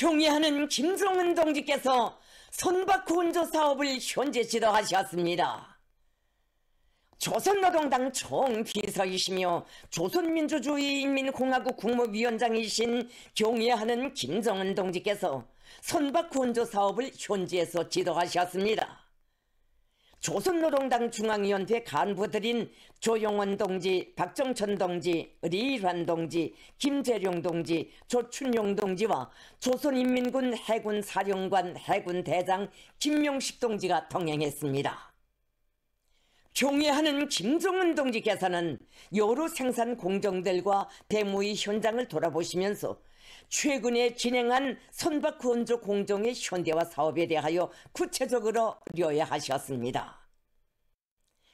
경애하는 김성은 동지께서 선박 구조 사업을 현재 지도하셨습니다. 조선노동당 총비서이시며 조선민주주의인민공화국 국무위원장이신 경애하는 김정은 동지께서 선박 구조 사업을 현지에서 지도하셨습니다. 조선노동당 중앙위원회 간부들인 조용원 동지, 박정천 동지, 리일환 동지, 김재룡 동지, 조춘용 동지와 조선인민군 해군 사령관 해군 대장 김용식 동지가 동행했습니다. 경애하는 김정은 동지께서는 여러 생산 공정들과 대무의 현장을 돌아보시면서 최근에 진행한 선박 건조 공정의 현대화 사업에 대하여 구체적으로 려야하셨습니다.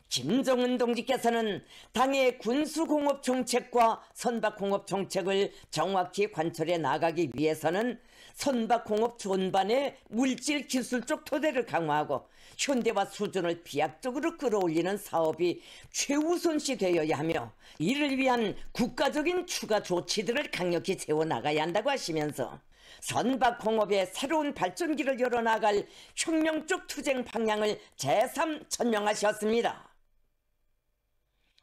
김정은 동지께서는 당의 군수공업 정책과 선박공업 정책을 정확히 관철해 나가기 위해서는 선박공업 전반의 물질 기술적 토대를 강화하고 현대화 수준을 비약적으로 끌어올리는 사업이 최우선시 되어야 하며 이를 위한 국가적인 추가 조치들을 강력히 세워나가야 한다고 하시면서 선박공업의 새로운 발전기를 열어나갈 혁명적 투쟁 방향을 재삼 천명하셨습니다.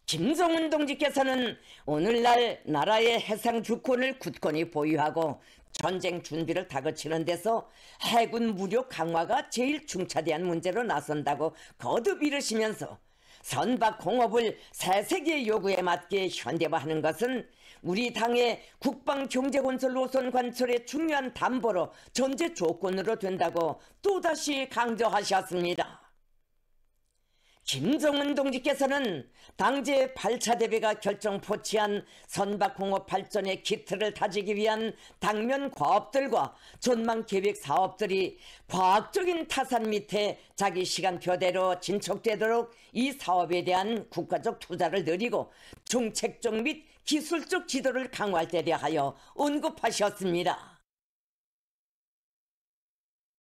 김성훈 동지께서는 오늘날 나라의 해상 주권을 굳건히 보유하고 전쟁 준비를 다그치는 데서 해군 무력 강화가 제일 중차대한 문제로 나선다고 거듭 이르시면서 선박 공업을 새 세계 요구에 맞게 현대화하는 것은 우리 당의 국방 경제 건설 노선 관철의 중요한 담보로 전제 조건으로 된다고 또다시 강조하셨습니다. 김정은 동지께서는 당제 8차 대비가 결정포치한 선박공업 발전의 기틀을 다지기 위한 당면 과업들과 전망계획 사업들이 과학적인 타산 밑에 자기 시간표대로 진척되도록 이 사업에 대한 국가적 투자를 늘리고 정책적 및 기술적 지도를 강화할 때 대하여 언급하셨습니다.